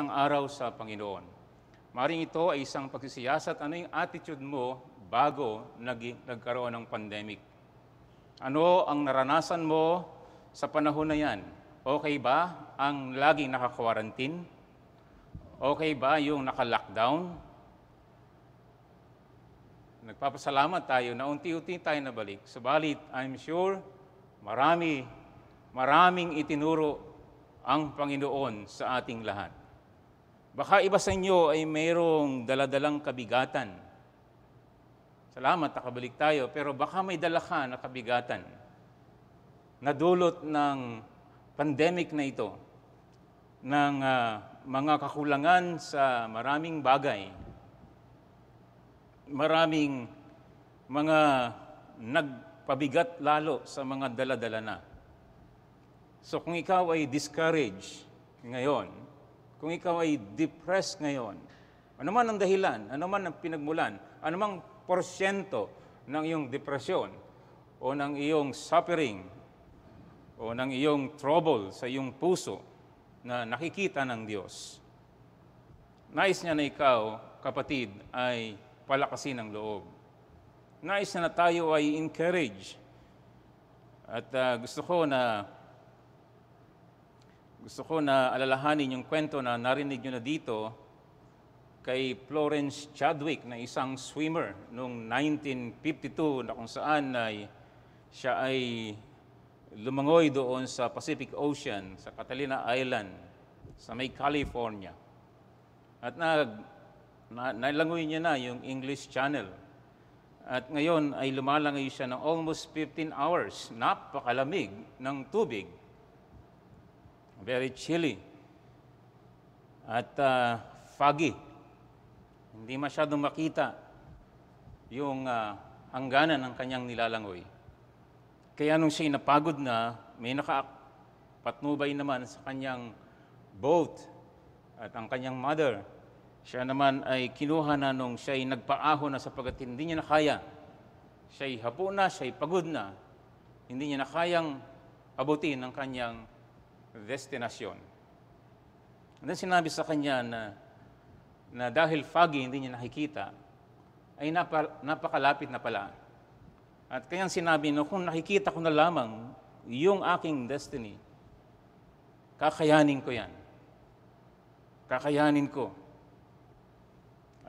ng araw sa Panginoon. Maring ito ay isang pagsisiyasat. Ano yung attitude mo bago nag- nagkaroon ng pandemic? Ano ang naranasan mo sa panahon na yan? Okay ba ang laging naka-quarantine? Okay ba yung naka-lockdown? Nagpapasalamat tayo na unti-unti tayo nabalik. Subalit, I'm sure, marami, maraming itinuro ang Panginoon sa ating lahat. Baka iba sa inyo ay mayroong daladalang kabigatan. Salamat, nakabalik tayo. Pero baka may dala ka na kabigatan na dulot ng pandemic na ito, ng uh, mga kakulangan sa maraming bagay, maraming mga nagpabigat lalo sa mga daladala na. So kung ikaw ay discouraged ngayon, kung ikaw ay depressed ngayon, ano man ang dahilan, ano man ang pinagmulan, ano porsyento ng iyong depresyon o ng iyong suffering o ng iyong trouble sa iyong puso na nakikita ng Diyos. Nais niya na ikaw, kapatid, ay palakasin ang loob. Nais niya na tayo ay encourage. At uh, gusto ko na gusto ko na alalahanin yung kwento na narinig nyo na dito kay Florence Chadwick na isang swimmer noong 1952 na kung saan ay siya ay lumangoy doon sa Pacific Ocean, sa Catalina Island, sa may California. At nag, na, nalangoy niya na yung English Channel. At ngayon ay lumalangoy siya ng almost 15 hours. Napakalamig ng tubig very chilly at uh, foggy. Hindi masyadong makita yung uh, hangganan ng kanyang nilalangoy. Kaya nung siya napagod na, may nakapatnubay naman sa kanyang boat at ang kanyang mother. Siya naman ay kinuha na nung ay nagpaaho na sapagat hindi niya nakaya. Siya Siya'y hapo na, siya'y pagod na. Hindi niya nakayang abutin ang kanyang destinasyon. And then sinabi sa kanya na, na dahil foggy hindi niya nakikita, ay napa, napakalapit na pala. At kaya sinabi, no, kung nakikita ko na lamang yung aking destiny, kakayanin ko yan. Kakayanin ko.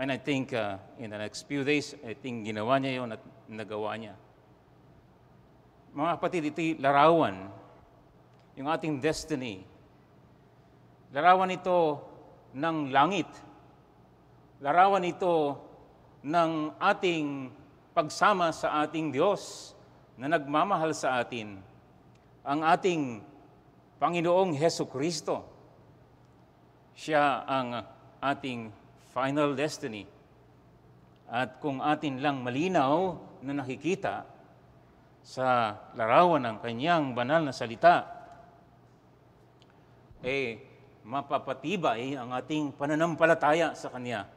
And I think uh, in the next few days, I think ginawa niya yon at nagawa niya. Mga kapatid, ito'y larawan yung ating destiny. Larawan ito ng langit. Larawan ito ng ating pagsama sa ating Diyos na nagmamahal sa atin, ang ating Panginoong Heso Kristo. Siya ang ating final destiny. At kung atin lang malinaw na nakikita sa larawan ng kanyang banal na salita, eh mapapatibay ang ating pananampalataya sa Kanya,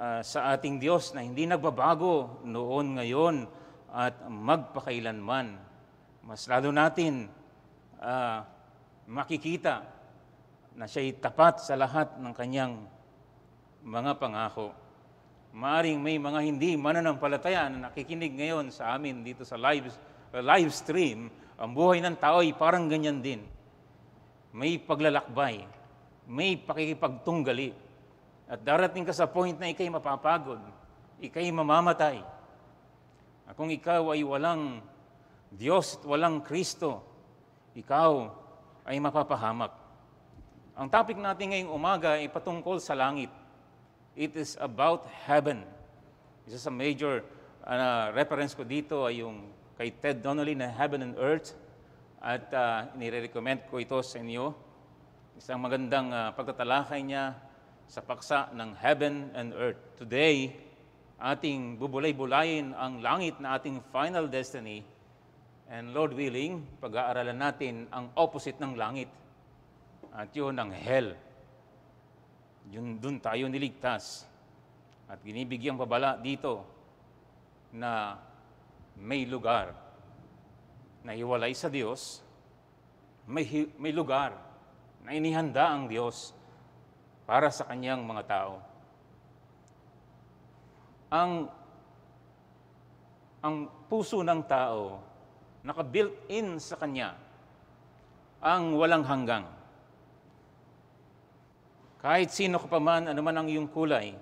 uh, sa ating Diyos na hindi nagbabago noon ngayon at magpakailanman. Mas lalo natin uh, makikita na siya'y tapat sa lahat ng kanyang mga pangako. Maaring may mga hindi mananampalataya na nakikinig ngayon sa amin dito sa live, live stream, ang buhay ng tao ay parang ganyan din may paglalakbay, may pakikipagtunggali. At darating ka sa point na ikay mapapagod, ikay mamamatay. At kung ikaw ay walang Diyos at walang Kristo, ikaw ay mapapahamak. Ang topic natin ngayong umaga ay patungkol sa langit. It is about heaven. Isa sa major uh, reference ko dito ay yung kay Ted Donnelly na Heaven and Earth – at uh, ah, nire-recommend ko ito sa inyo. Isang magandang uh, pagtatalakay niya sa paksa ng heaven and earth. Today, ating bubulay-bulayin ang langit na ating final destiny. And Lord willing, pag-aaralan natin ang opposite ng langit. At yun ang hell. Yun, dun tayo niligtas. At ginibigyang babala dito na may lugar na hiwalay sa Diyos, may, may lugar na inihanda ang Diyos para sa kanyang mga tao. Ang, ang puso ng tao, naka-built in sa kanya, ang walang hanggang. Kahit sino ka pa anuman ano ang iyong kulay,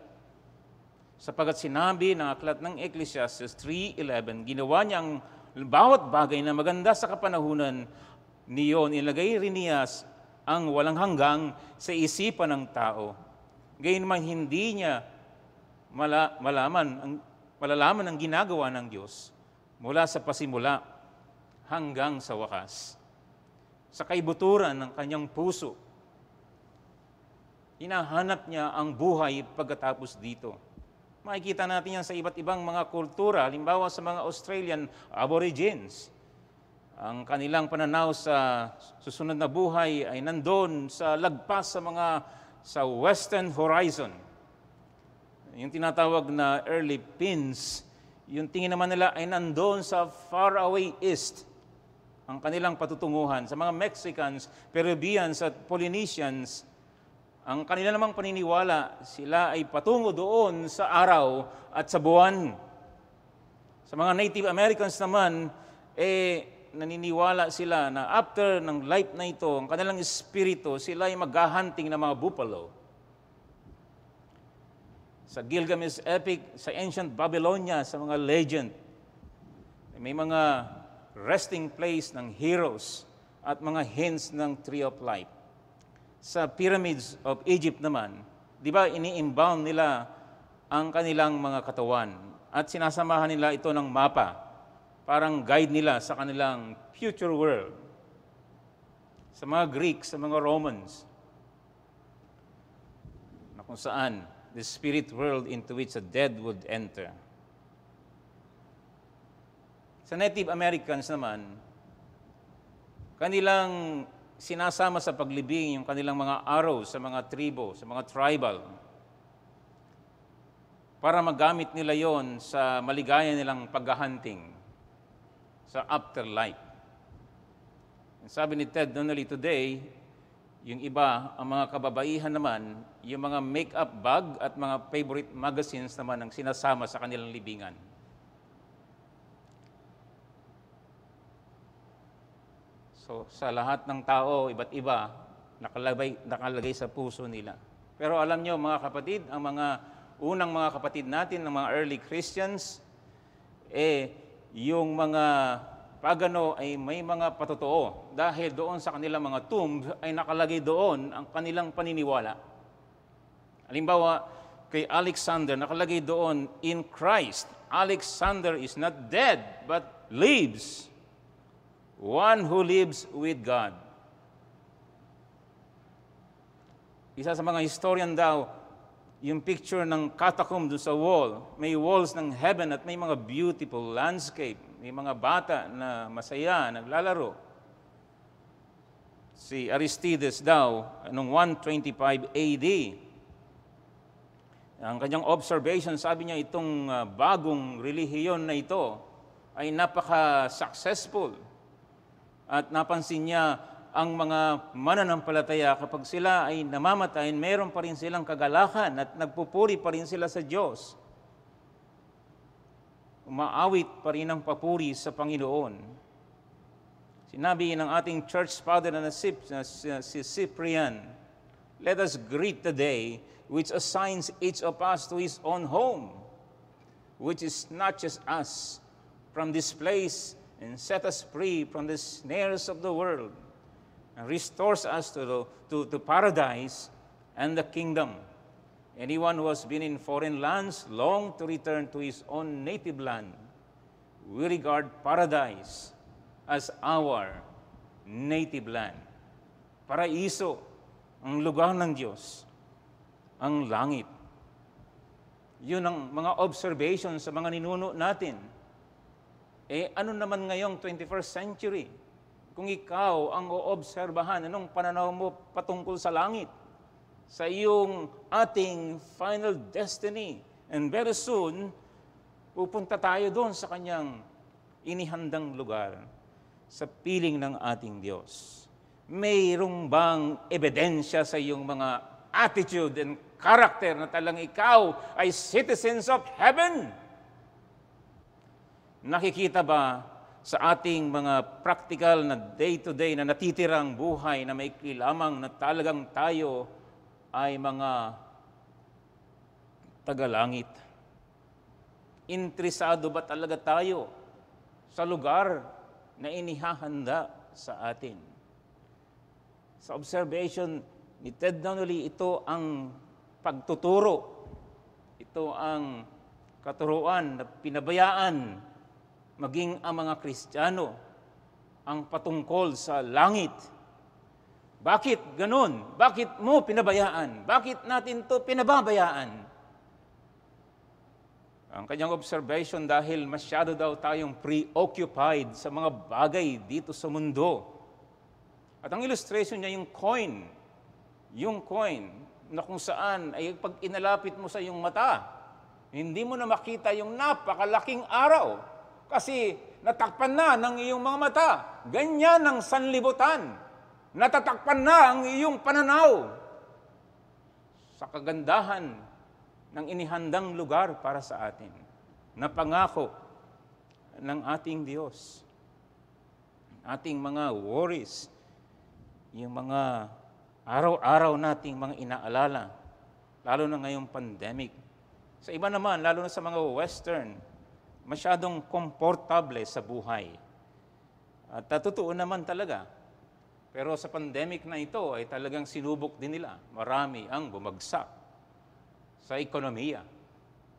sapagat sinabi ng aklat ng Ecclesiastes 3.11, ginawa niya ang bawat bagay na maganda sa kapanahunan niyon, ilagay rin niya ang walang hanggang sa isipan ng tao. man hindi niya mala, malaman ang malalaman ang ginagawa ng Diyos mula sa pasimula hanggang sa wakas. Sa kaibuturan ng kanyang puso, hinahanap niya ang buhay pagkatapos dito. Makikita natin yan sa iba't ibang mga kultura, halimbawa sa mga Australian Aborigines. Ang kanilang pananaw sa susunod na buhay ay nandoon sa lagpas sa mga sa western horizon. Yung tinatawag na early pins, yung tingin naman nila ay nandoon sa far away east ang kanilang patutunguhan sa mga Mexicans, Peruvians at Polynesians ang kanila namang paniniwala, sila ay patungo doon sa araw at sa buwan. Sa mga Native Americans naman, eh, naniniwala sila na after ng life na ito, ang kanilang espiritu, sila ay maghahunting ng mga buffalo. Sa Gilgamesh Epic, sa ancient Babylonia, sa mga legend, may mga resting place ng heroes at mga hints ng tree of life sa pyramids of Egypt naman, di ba ini-imbound nila ang kanilang mga katawan at sinasamahan nila ito ng mapa, parang guide nila sa kanilang future world. Sa mga Greeks, sa mga Romans, na kung saan the spirit world into which the dead would enter. Sa Native Americans naman, kanilang sinasama sa paglibing yung kanilang mga araw sa mga tribo, sa mga tribal, para magamit nila yon sa maligaya nilang paghahunting sa afterlife. And sabi ni Ted Donnelly today, yung iba, ang mga kababaihan naman, yung mga makeup bag at mga favorite magazines naman ang sinasama sa kanilang libingan. So sa lahat ng tao, iba't iba, nakalagay, nakalagay sa puso nila. Pero alam nyo mga kapatid, ang mga unang mga kapatid natin, ng mga early Christians, eh, yung mga pagano ay may mga patotoo dahil doon sa kanilang mga tomb ay nakalagay doon ang kanilang paniniwala. Halimbawa, kay Alexander, nakalagay doon, In Christ, Alexander is not dead, but lives one who lives with God. Isa sa mga historian daw, yung picture ng catacomb doon sa wall, may walls ng heaven at may mga beautiful landscape. May mga bata na masaya, naglalaro. Si Aristides daw, noong 125 AD, ang kanyang observation, sabi niya itong ah, bagong relihiyon na ito ay napaka-successful at napansin niya ang mga mananampalataya kapag sila ay namamatay, mayroon pa rin silang kagalakan at nagpupuri pa rin sila sa Diyos. Umaawit pa rin ang papuri sa Panginoon. Sinabi ng ating church father na si, si Cyprian, Let us greet the day which assigns each of us to his own home, which snatches us from this place and set us free from the snares of the world and restores us to, the, to, to paradise and the kingdom. Anyone who has been in foreign lands long to return to his own native land. We regard paradise as our native land. Paraiso, ang lugar ng Diyos, ang langit. Yun ang mga observations sa mga ninuno natin Eh, ano naman ngayong 21st century? Kung ikaw ang oobserbahan, anong pananaw mo patungkol sa langit? Sa iyong ating final destiny. And very soon, pupunta tayo doon sa kanyang inihandang lugar sa piling ng ating Diyos. Mayroong bang ebidensya sa iyong mga attitude and character na talang ikaw ay citizens of heaven? nakikita ba sa ating mga practical na day-to-day na natitirang buhay na may kilamang na talagang tayo ay mga tagalangit? Interesado ba talaga tayo sa lugar na inihahanda sa atin? Sa observation ni Ted Donnelly, ito ang pagtuturo. Ito ang katuruan na pinabayaan maging ang mga Kristiyano ang patungkol sa langit. Bakit ganon? Bakit mo pinabayaan? Bakit natin to pinababayaan? Ang kanyang observation dahil masyado daw tayong preoccupied sa mga bagay dito sa mundo. At ang illustration niya yung coin. Yung coin na kung saan ay pag inalapit mo sa iyong mata, hindi mo na makita yung napakalaking araw kasi natakpan na ng iyong mga mata. Ganyan ang sanlibutan. Natatakpan na ang iyong pananaw sa kagandahan ng inihandang lugar para sa atin na pangako ng ating Diyos. Ating mga worries, yung mga araw-araw nating mga inaalala, lalo na ngayong pandemic. Sa iba naman, lalo na sa mga Western masyadong komportable sa buhay. At ah, totoo naman talaga. Pero sa pandemic na ito ay talagang sinubok din nila. Marami ang bumagsak sa ekonomiya.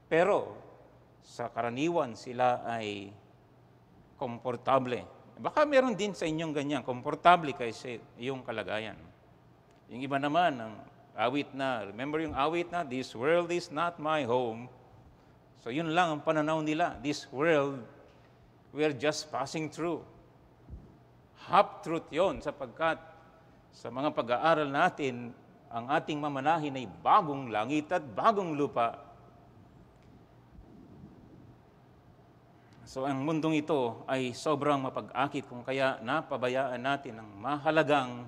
Pero sa karaniwan sila ay komportable. Baka meron din sa inyong ganyan, komportable kaysa iyong kalagayan. Yung iba naman, ang awit na, remember yung awit na, This world is not my home, So yun lang ang pananaw nila. This world, we are just passing through. Half-truth yon sapagkat sa mga pag-aaral natin, ang ating mamanahin ay bagong langit at bagong lupa. So ang mundong ito ay sobrang mapag-akit kung kaya napabayaan natin ang mahalagang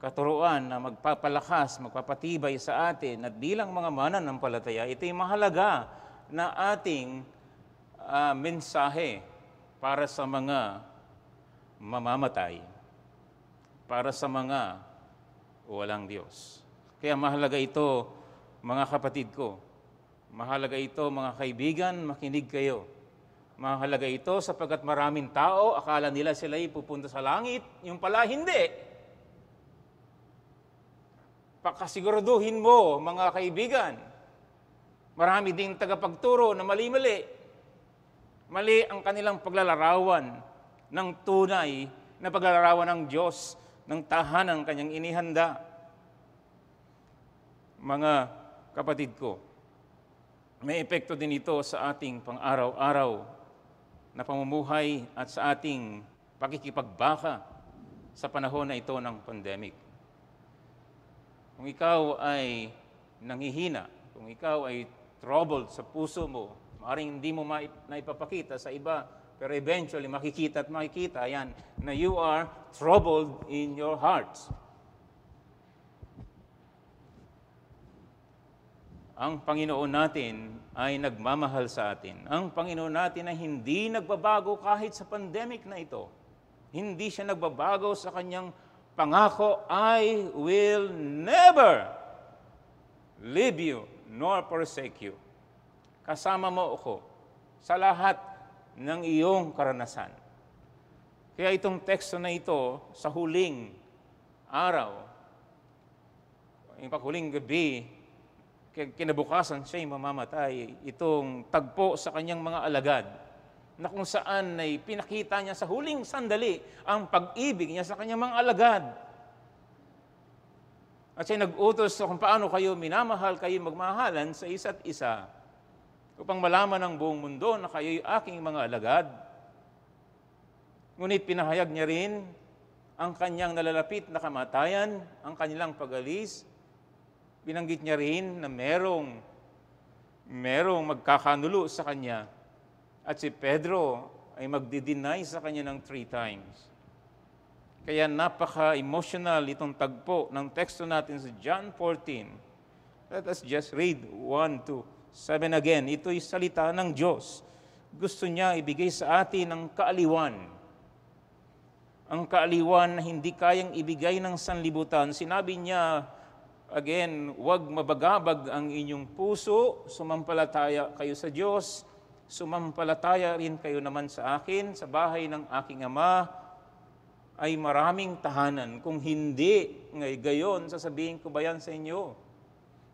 katuruan na magpapalakas, magpapatibay sa atin at bilang mga mananampalataya, ito'y mahalaga na ating uh, mensahe para sa mga mamamatay, para sa mga walang Diyos. Kaya mahalaga ito, mga kapatid ko. Mahalaga ito, mga kaibigan, makinig kayo. Mahalaga ito sapagkat maraming tao, akala nila sila pupunta sa langit, yung pala hindi. Pakasiguraduhin mo, mga kaibigan, Marami din tagapagturo na mali-mali. Mali ang kanilang paglalarawan ng tunay na paglalarawan ng Diyos, ng tahanan kanyang inihanda. Mga kapatid ko, may epekto din ito sa ating pang-araw-araw na pamumuhay at sa ating pakikipagbaka sa panahon na ito ng pandemic. Kung ikaw ay nanghihina, kung ikaw ay troubled sa puso mo, maaaring hindi mo maipapakita sa iba, pero eventually makikita at makikita, yan, na you are troubled in your hearts. ang Panginoon natin ay nagmamahal sa atin. Ang Panginoon natin ay hindi nagbabago kahit sa pandemic na ito. Hindi siya nagbabago sa kanyang pangako, I will never leave you nor forsake you. Kasama mo ako sa lahat ng iyong karanasan. Kaya itong teksto na ito, sa huling araw, yung paghuling gabi, kinabukasan siya'y mamamatay, itong tagpo sa kanyang mga alagad, na kung saan ay pinakita niya sa huling sandali ang pag-ibig niya sa kanyang mga alagad at siya nag-utos sa kung paano kayo minamahal, kayo magmahalan sa isa't isa upang malaman ng buong mundo na kayo'y aking mga alagad. Ngunit pinahayag niya rin ang kanyang nalalapit na kamatayan, ang kanilang pag-alis. Binanggit niya rin na merong, merong magkakanulo sa kanya. At si Pedro ay magdi-deny sa kanya ng three times. Kaya napaka-emotional itong tagpo ng teksto natin sa John 14. Let us just read 1 to 7 again. Ito'y salita ng Diyos. Gusto niya ibigay sa atin ang kaaliwan. Ang kaaliwan na hindi kayang ibigay ng sanlibutan. Sinabi niya, again, huwag mabagabag ang inyong puso, sumampalataya kayo sa Diyos, sumampalataya rin kayo naman sa akin, sa bahay ng aking Ama, ay maraming tahanan. Kung hindi, ngay gayon, sasabihin ko ba yan sa inyo?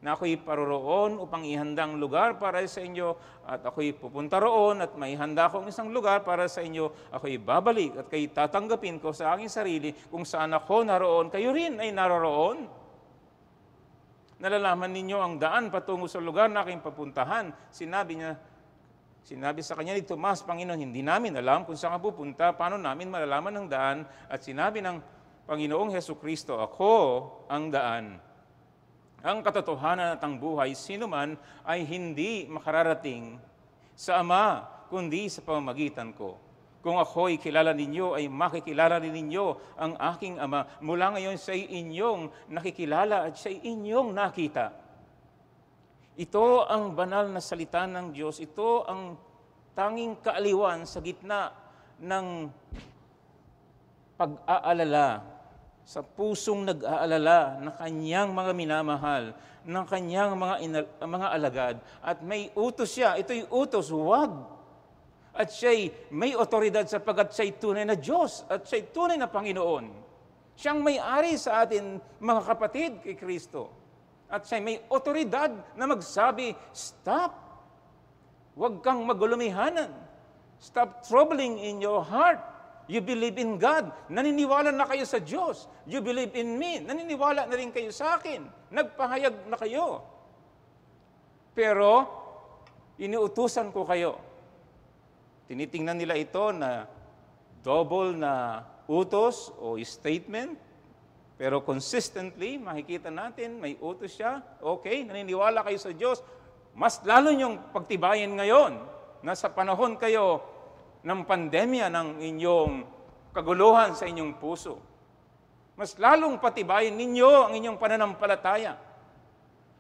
Na ako'y paroroon upang ihandang lugar para sa inyo at ako'y pupunta roon at may handa akong isang lugar para sa inyo. Ako'y babalik at kay tatanggapin ko sa aking sarili kung saan ako naroon, kayo rin ay naroroon. Nalalaman ninyo ang daan patungo sa lugar na aking papuntahan. Sinabi niya Sinabi sa kanya ni Tomas, Panginoon, hindi namin alam kung saan ka pupunta, paano namin malalaman ang daan? At sinabi ng Panginoong Heso Kristo, Ako ang daan. Ang katotohanan at ang buhay, sino man ay hindi makararating sa Ama, kundi sa pamamagitan ko. Kung ako'y kilala ninyo, ay makikilala rin ninyo ang aking Ama mula ngayon sa inyong nakikilala at sa inyong nakita. Ito ang banal na salita ng Diyos. Ito ang tanging kaaliwan sa gitna ng pag-aalala sa pusong nag-aalala ng kanyang mga minamahal, ng kanyang mga, inal- mga alagad. At may utos siya. Ito'y utos, huwag. At siya'y may otoridad sapagat siya'y tunay na Diyos at siya'y tunay na Panginoon. Siyang may-ari sa atin, mga kapatid, kay Kristo. At siya may otoridad na magsabi, Stop! Huwag kang magulumihanan. Stop troubling in your heart. You believe in God. Naniniwala na kayo sa Diyos. You believe in me. Naniniwala na rin kayo sa akin. Nagpahayag na kayo. Pero, iniutusan ko kayo. Tinitingnan nila ito na double na utos o statement pero consistently, makikita natin, may utos siya, okay, naniniwala kayo sa Diyos, mas lalo niyong pagtibayin ngayon na sa panahon kayo ng pandemya ng inyong kaguluhan sa inyong puso. Mas lalong patibayin ninyo ang inyong pananampalataya.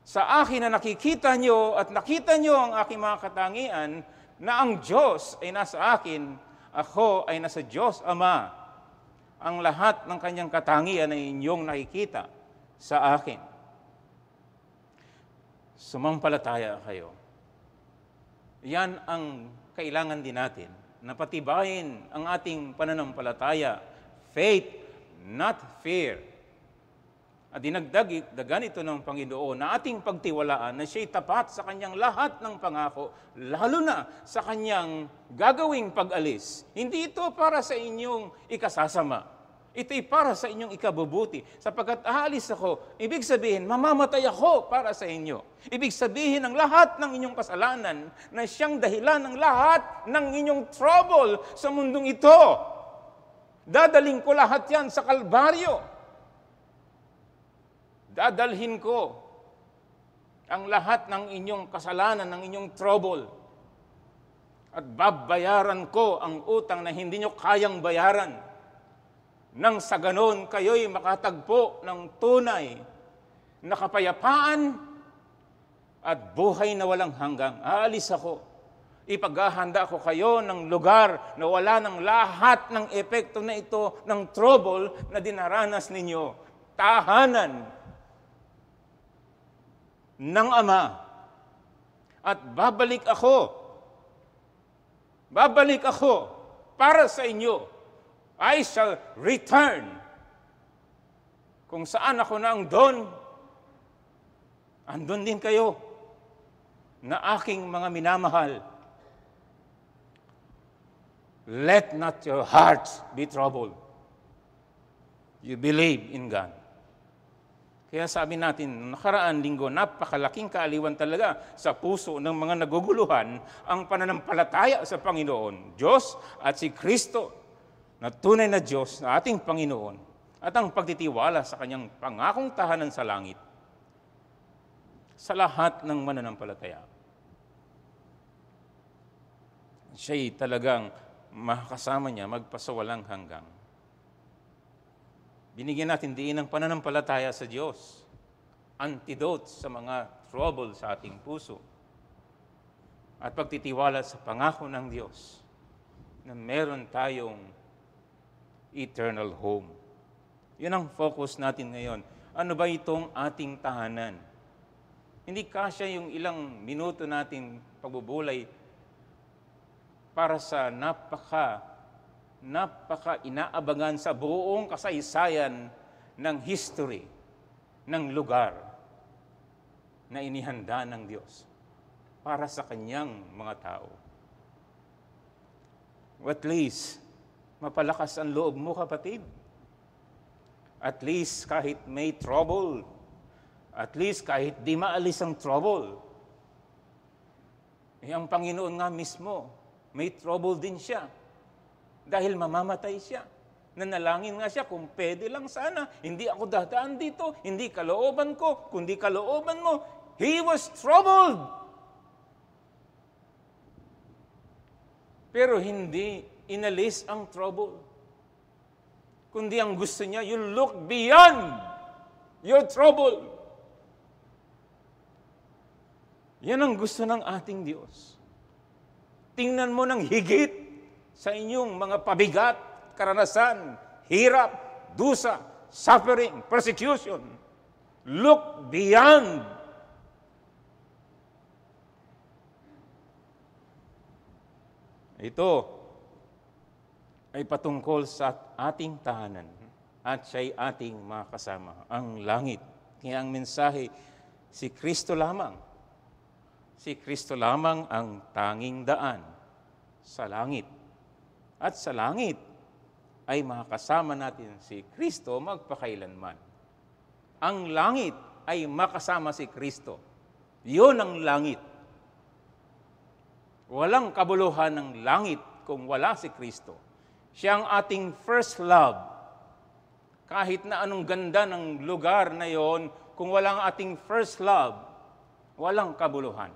Sa akin na nakikita niyo at nakita niyo ang aking mga katangian na ang Diyos ay nasa akin, ako ay nasa Diyos Ama ang lahat ng kanyang katangian ay inyong nakikita sa akin. Sumampalataya kayo. Yan ang kailangan din natin. Napatibayin ang ating pananampalataya. Faith, not fear. At dinagdag dagan ito ng Panginoon na ating pagtiwalaan na siya'y tapat sa kanyang lahat ng pangako, lalo na sa kanyang gagawing pag-alis. Hindi ito para sa inyong ikasasama. Ito'y para sa inyong ikabubuti. Sapagkat aalis ako, ibig sabihin, mamamatay ako para sa inyo. Ibig sabihin, ang lahat ng inyong kasalanan na siyang dahilan ng lahat ng inyong trouble sa mundong ito. Dadaling ko lahat yan sa kalbaryo dadalhin ko ang lahat ng inyong kasalanan, ng inyong trouble. At babayaran ko ang utang na hindi nyo kayang bayaran. Nang sa ganon, kayo'y makatagpo ng tunay na kapayapaan at buhay na walang hanggang. Aalis ako. Ipaghahanda ko kayo ng lugar na wala ng lahat ng epekto na ito ng trouble na dinaranas ninyo. Tahanan ng Ama. At babalik ako. Babalik ako para sa inyo. I shall return. Kung saan ako na ang doon, andun din kayo na aking mga minamahal. Let not your hearts be troubled. You believe in God. Kaya sabi natin, nakaraan linggo, napakalaking kaaliwan talaga sa puso ng mga naguguluhan ang pananampalataya sa Panginoon, Diyos at si Kristo, na tunay na Diyos na ating Panginoon at ang pagtitiwala sa kanyang pangakong tahanan sa langit sa lahat ng mananampalataya. Siya'y talagang makakasama niya magpasawalang hanggang. Binigyan natin din ng pananampalataya sa Diyos. Antidote sa mga trouble sa ating puso. At pagtitiwala sa pangako ng Diyos na meron tayong eternal home. Yun ang focus natin ngayon. Ano ba itong ating tahanan? Hindi kasya yung ilang minuto natin pagbubulay para sa napaka napaka inaabangan sa buong kasaysayan ng history ng lugar na inihanda ng Diyos para sa kanyang mga tao. At least, mapalakas ang loob mo kapatid. At least kahit may trouble, at least kahit di maalis ang trouble, eh, ang Panginoon nga mismo, may trouble din siya dahil mamamatay siya. Nanalangin nga siya, kung pwede lang sana, hindi ako dadaan dito, hindi kalooban ko, kundi kalooban mo. He was troubled. Pero hindi inalis ang trouble. Kundi ang gusto niya, you look beyond your trouble. Yan ang gusto ng ating Diyos. Tingnan mo ng higit sa inyong mga pabigat, karanasan, hirap, dusa, suffering, persecution. Look beyond Ito ay patungkol sa ating tahanan at siya'y ating mga kasama, ang langit. Kaya ang mensahe, si Kristo lamang. Si Kristo lamang ang tanging daan sa langit at sa langit ay makakasama natin si Kristo magpakailanman. Ang langit ay makasama si Kristo. Yun ang langit. Walang kabuluhan ng langit kung wala si Kristo. Siya ang ating first love. Kahit na anong ganda ng lugar na yon, kung walang ating first love, walang kabuluhan.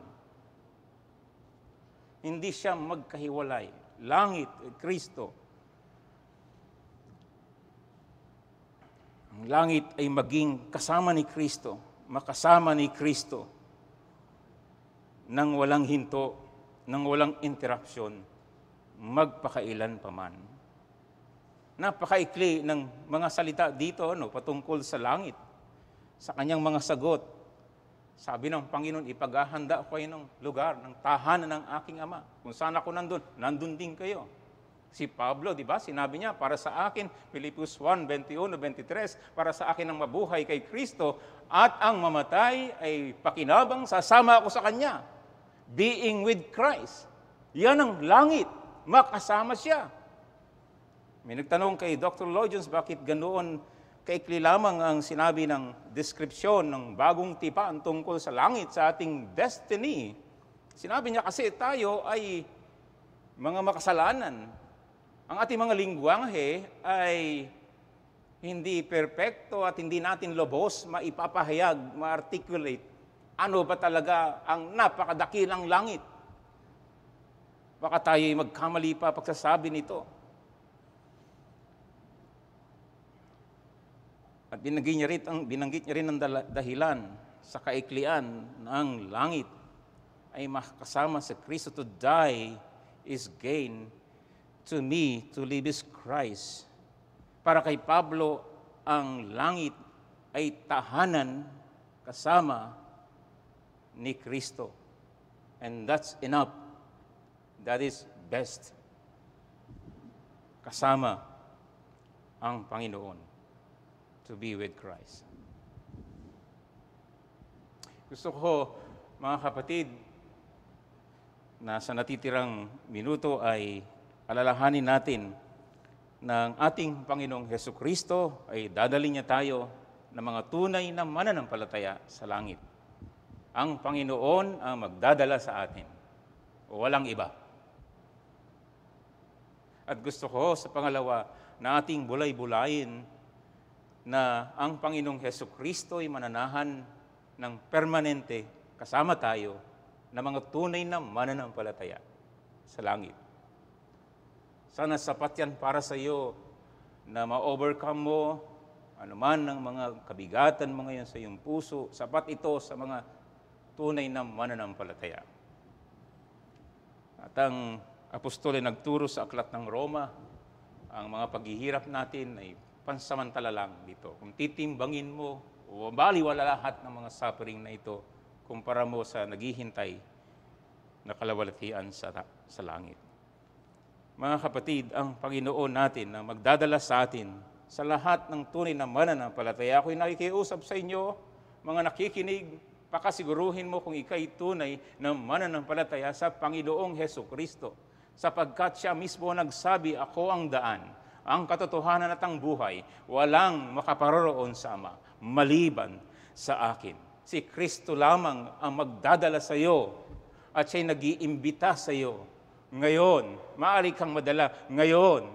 Hindi siya magkahiwalay langit at Kristo. Ang langit ay maging kasama ni Kristo, makasama ni Kristo, nang walang hinto, nang walang interruption, magpakailan pa man. Napakaikli ng mga salita dito no, patungkol sa langit, sa kanyang mga sagot, sabi ng Panginoon, ipaghahanda ko kayo ng lugar, ng tahanan ng aking ama. Kung saan ako nandun, nandun din kayo. Si Pablo, di ba, sinabi niya, para sa akin, Philippians 1, 21, 23, para sa akin ang mabuhay kay Kristo at ang mamatay ay pakinabang, sasama ako sa Kanya. Being with Christ. Yan ang langit. Makasama siya. May nagtanong kay Dr. Lloyd Jones, bakit ganoon Kaikli lamang ang sinabi ng deskripsyon ng bagong tipan tungkol sa langit sa ating destiny. Sinabi niya kasi tayo ay mga makasalanan. Ang ating mga lingguanghe ay hindi perpekto at hindi natin lobos maipapahayag, ma-articulate ano ba talaga ang napakadakilang langit. Baka tayo'y magkamali pa pagsasabi nito. At binanggit niya rin, ang, binanggit niya rin ang dahilan sa kaiklian ng langit ay makasama sa Kristo to die is gain to me to live is Christ. Para kay Pablo, ang langit ay tahanan kasama ni Kristo. And that's enough. That is best. Kasama ang Panginoon to be with Christ. Gusto ko, mga kapatid, na sa natitirang minuto ay alalahanin natin ng ating Panginoong Heso Kristo ay dadalhin niya tayo ng mga tunay na mananampalataya sa langit. Ang Panginoon ang magdadala sa atin. Walang iba. At gusto ko sa pangalawa na ating bulay-bulayin na ang Panginoong Heso Kristo ay mananahan ng permanente kasama tayo na mga tunay na mananampalataya sa langit. Sana sapat yan para sa iyo na ma-overcome mo anuman ng mga kabigatan mo ngayon sa iyong puso. Sapat ito sa mga tunay na mananampalataya. At ang apostol ay nagturo sa aklat ng Roma, ang mga paghihirap natin ay pansamantala lang dito. Kung titimbangin mo, o wala lahat ng mga suffering na ito kumpara mo sa naghihintay na kalawalatian sa, sa langit. Mga kapatid, ang Panginoon natin na magdadala sa atin sa lahat ng tunay na mananampalataya. Ako'y nakikiusap sa inyo, mga nakikinig, pakasiguruhin mo kung ika'y tunay na mananampalataya sa Panginoong Heso Kristo sapagkat siya mismo nagsabi, ako ang daan, ang katotohanan at ang buhay, walang makaparoroon sa Ama, maliban sa akin. Si Kristo lamang ang magdadala sa iyo at siya'y nag-iimbita sa iyo. Ngayon, maaari kang madala ngayon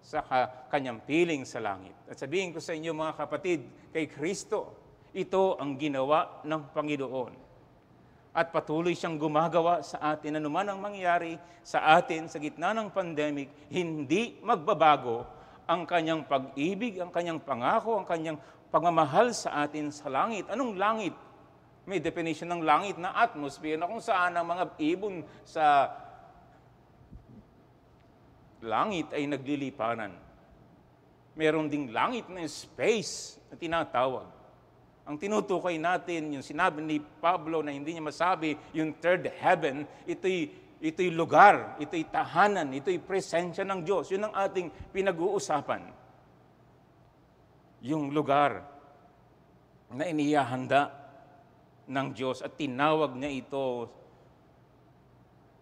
sa kanyang piling sa langit. At sabihin ko sa inyo mga kapatid, kay Kristo, ito ang ginawa ng Panginoon at patuloy siyang gumagawa sa atin anuman ang mangyari sa atin sa gitna ng pandemic, hindi magbabago ang kanyang pag-ibig, ang kanyang pangako, ang kanyang pagmamahal sa atin sa langit. Anong langit? May definition ng langit na atmosphere na kung saan ang mga ibon sa langit ay naglilipanan. Meron ding langit na space na tinatawag ang tinutukoy natin, yung sinabi ni Pablo na hindi niya masabi, yung third heaven, ito'y, ito'y lugar, ito'y tahanan, ito'y presensya ng Diyos. Yun ang ating pinag-uusapan. Yung lugar na inihahanda ng Diyos at tinawag niya ito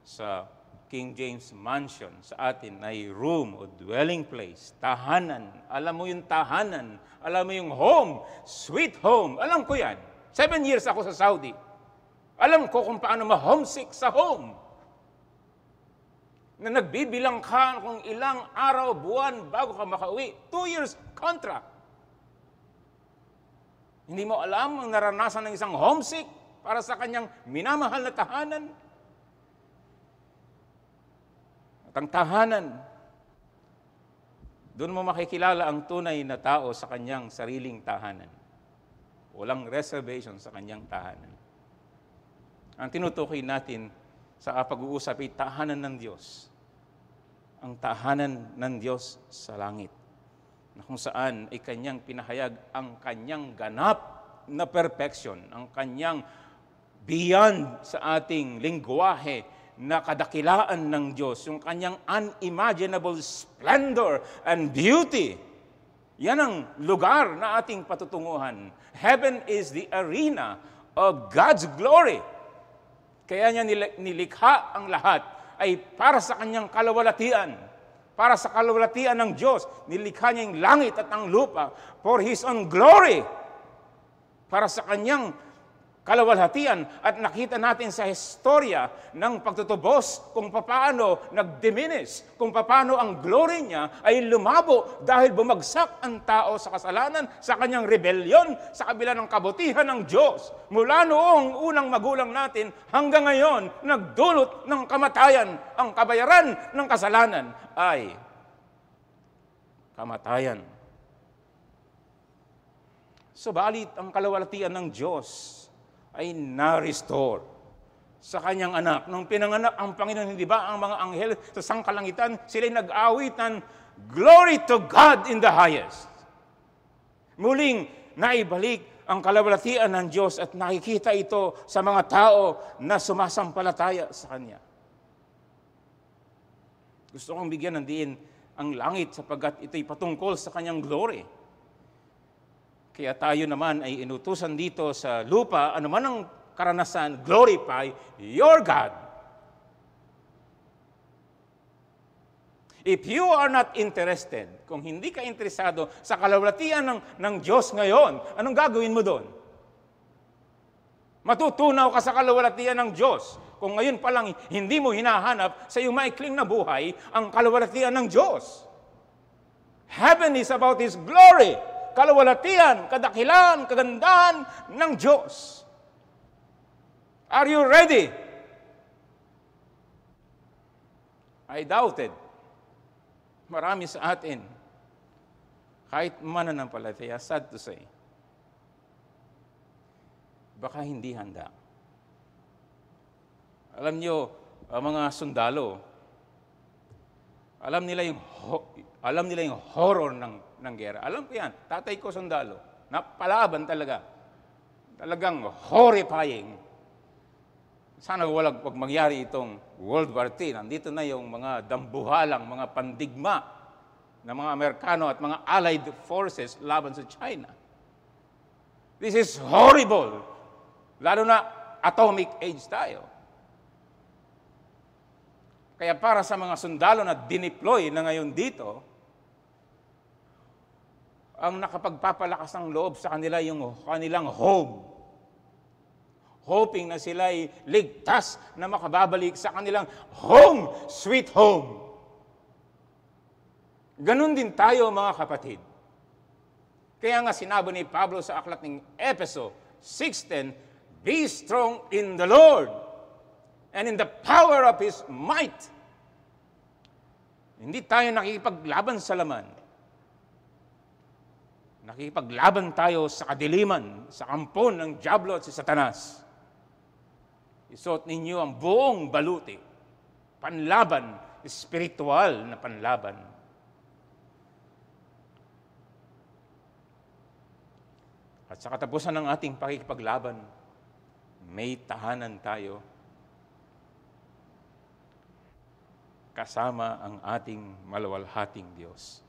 sa King James Mansion sa atin ay room o dwelling place, tahanan. Alam mo yung tahanan, alam mo yung home, sweet home. Alam ko yan. Seven years ako sa Saudi. Alam ko kung paano ma-homesick sa home. Na nagbibilang ka kung ilang araw, buwan bago ka makauwi. Two years contract. Hindi mo alam ang naranasan ng isang homesick para sa kanyang minamahal na tahanan. kang tahanan. Doon mo makikilala ang tunay na tao sa kanyang sariling tahanan. Walang reservation sa kanyang tahanan. Ang tinutukoy natin sa pag-uusap ay tahanan ng Diyos. Ang tahanan ng Diyos sa langit. Na kung saan ay kanyang pinahayag ang kanyang ganap na perfection, ang kanyang beyond sa ating lingwahe, na kadakilaan ng Diyos, yung kanyang unimaginable splendor and beauty. Yan ang lugar na ating patutunguhan. Heaven is the arena of God's glory. Kaya niya nilikha ang lahat ay para sa kanyang kalawalatian para sa kalawalatian ng Diyos. Nilikha niya yung langit at ang lupa for His own glory. Para sa kanyang kalawalhatian at nakita natin sa historia ng pagtutubos kung paano nag-diminish, kung paano ang glory niya ay lumabo dahil bumagsak ang tao sa kasalanan, sa kanyang rebellion, sa kabila ng kabutihan ng Diyos. Mula noong unang magulang natin hanggang ngayon, nagdulot ng kamatayan ang kabayaran ng kasalanan ay kamatayan. Subalit ang kalawalatian ng Diyos ay na-restore sa kanyang anak. Nung pinanganak ang Panginoon, hindi ba ang mga anghel sa sangkalangitan, sila'y nag-awit ng Glory to God in the highest. Muling naibalik ang kalabalatian ng Diyos at nakikita ito sa mga tao na sumasampalataya sa Kanya. Gusto kong bigyan ng diin ang langit sapagkat ito'y patungkol sa Kanyang glory. Kaya tayo naman ay inutusan dito sa lupa, anuman ang karanasan, glorify your God. If you are not interested, kung hindi ka interesado sa kalawatian ng, ng Diyos ngayon, anong gagawin mo doon? Matutunaw ka sa kalawatian ng Diyos. Kung ngayon pa lang hindi mo hinahanap sa iyong maikling na buhay ang kalawatian ng Diyos. Heaven is about His glory kalawalatian, kadakilan, kagandahan ng Diyos. Are you ready? I doubted. Marami sa atin, kahit mananampalataya, sad to say, baka hindi handa. Alam niyo, ang mga sundalo, alam nila yung alam nila yung horror ng ng gera. Alam ko yan, tatay ko sundalo, napalaban talaga. Talagang horrifying. Sana walang pag mangyari itong World War III, nandito na yung mga dambuhalang, mga pandigma ng mga Amerikano at mga allied forces laban sa China. This is horrible. Lalo na atomic age tayo. Kaya para sa mga sundalo na dineploy na ngayon dito, ang nakapagpapalakas ng loob sa kanila yung kanilang home. Hoping na sila ay ligtas na makababalik sa kanilang home, sweet home. Ganon din tayo mga kapatid. Kaya nga sinabi ni Pablo sa aklat ng Epeso 6.10, Be strong in the Lord and in the power of His might. Hindi tayo nakikipaglaban sa laman Nakikipaglaban tayo sa kadiliman, sa kampon ng Diablo at si Satanas. Isuot ninyo ang buong baluti, panlaban, espiritual na panlaban. At sa katapusan ng ating pakikipaglaban, may tahanan tayo kasama ang ating malawalhating Diyos.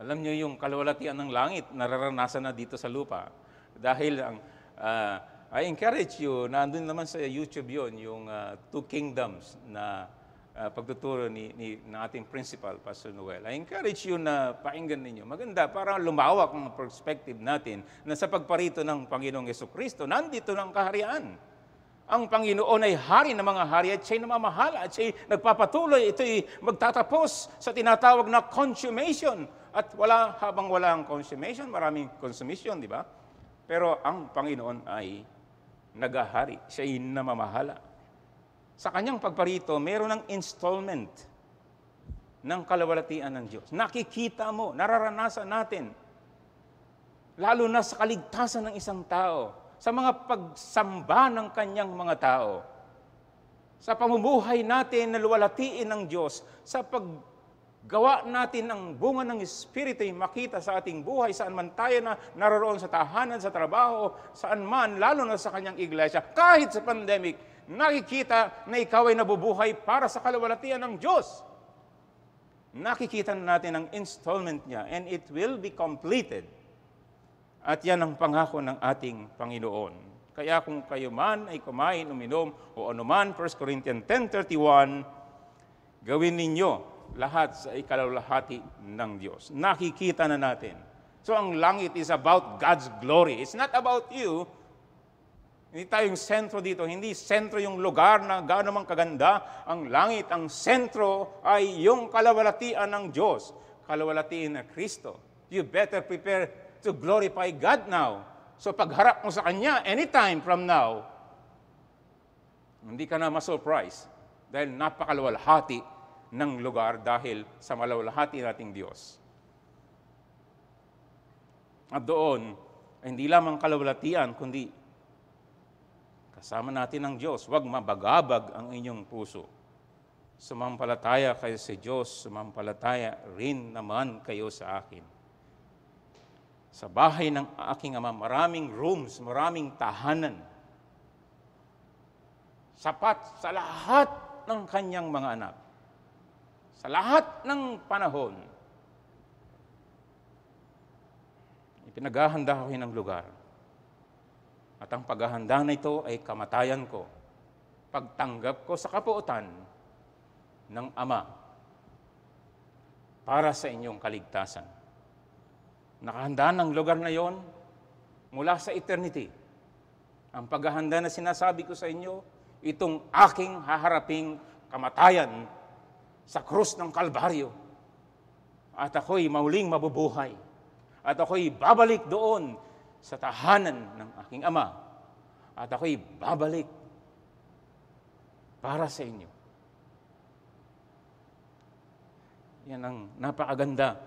Alam niyo yung kalawalatian ng langit, nararanasan na dito sa lupa. Dahil ang, uh, I encourage you, nandun naman sa YouTube yon yung uh, Two Kingdoms na uh, pagtuturo ni, ni, ng ating principal, Pastor Noel. I encourage you na pakinggan ninyo. Maganda, para lumawak ang perspective natin na sa pagparito ng Panginoong Yeso Kristo, nandito ng kaharian. Ang Panginoon ay hari ng mga hari at siya'y namamahala at siya'y nagpapatuloy. Ito'y magtatapos sa tinatawag na consummation at wala, habang wala ang consummation, maraming consummation, di ba? Pero ang Panginoon ay nagahari. Siya'y namamahala. Sa kanyang pagparito, meron ng installment ng kalawalatian ng Diyos. Nakikita mo, nararanasan natin, lalo na sa kaligtasan ng isang tao, sa mga pagsamba ng kanyang mga tao, sa pamumuhay natin na luwalatiin ng Diyos, sa pag Gawa natin ang bunga ng Espiritu ay makita sa ating buhay, saan man tayo na naroon sa tahanan, sa trabaho, saan man, lalo na sa kanyang iglesia, kahit sa pandemic, nakikita na ikaw ay nabubuhay para sa kalawalatian ng Diyos. Nakikita na natin ang installment niya and it will be completed. At yan ang pangako ng ating Panginoon. Kaya kung kayo man ay kumain, uminom, o anuman, 1 Corinthians 10.31, gawin ninyo lahat sa ikalawlahati ng Diyos. Nakikita na natin. So ang langit is about God's glory. It's not about you. Hindi tayong sentro dito. Hindi sentro yung lugar na gaano mang kaganda. Ang langit, ang sentro ay yung kalawalatian ng Diyos. Kalawalatian na Kristo. You better prepare to glorify God now. So pagharap mo sa Kanya anytime from now, hindi ka na masurprise dahil napakalawalhati ng lugar dahil sa malawalhati nating Diyos. At doon, hindi lamang kalawalatian, kundi kasama natin ang Diyos. Huwag mabagabag ang inyong puso. Sumampalataya kayo sa si Diyos, sumampalataya rin naman kayo sa akin. Sa bahay ng aking ama, maraming rooms, maraming tahanan. Sapat sa lahat ng kanyang mga anak sa lahat ng panahon. Ipinaghahanda ko ng lugar. At ang paghahanda na ito ay kamatayan ko, pagtanggap ko sa kapuotan ng Ama para sa inyong kaligtasan. Nakahanda ng lugar na yon mula sa eternity. Ang paghahanda na sinasabi ko sa inyo, itong aking haharaping kamatayan sa krus ng Kalbaryo. At ako'y mauling mabubuhay. At ako'y babalik doon sa tahanan ng aking ama. At ako'y babalik para sa inyo. Yan ang napakaganda.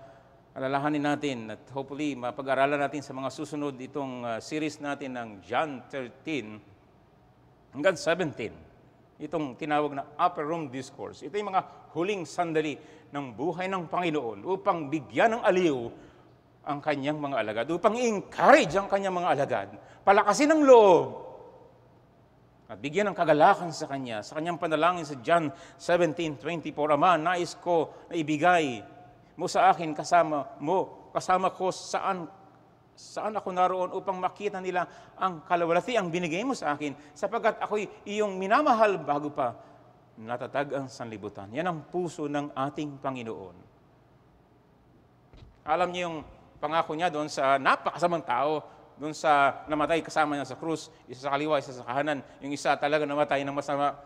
Alalahanin natin at hopefully mapag-aralan natin sa mga susunod itong ah, series natin ng John 13 hanggang 17 itong tinawag na upper room discourse. Ito yung mga huling sandali ng buhay ng Panginoon upang bigyan ng aliw ang kanyang mga alagad, upang i encourage ang kanyang mga alagad, palakasin ang loob, at bigyan ng kagalakan sa kanya, sa kanyang panalangin sa John 17:24, Ama, nais ko na ibigay mo sa akin kasama mo, kasama ko saan Saan ako naroon upang makita nila ang kalawalati ang binigay mo sa akin sapagkat ako'y iyong minamahal bago pa natatag ang sanlibutan. Yan ang puso ng ating Panginoon. Alam niyo yung pangako niya doon sa napakasamang tao, doon sa namatay kasama niya sa krus, isa sa kaliwa, isa sa kahanan, yung isa talaga namatay ng masama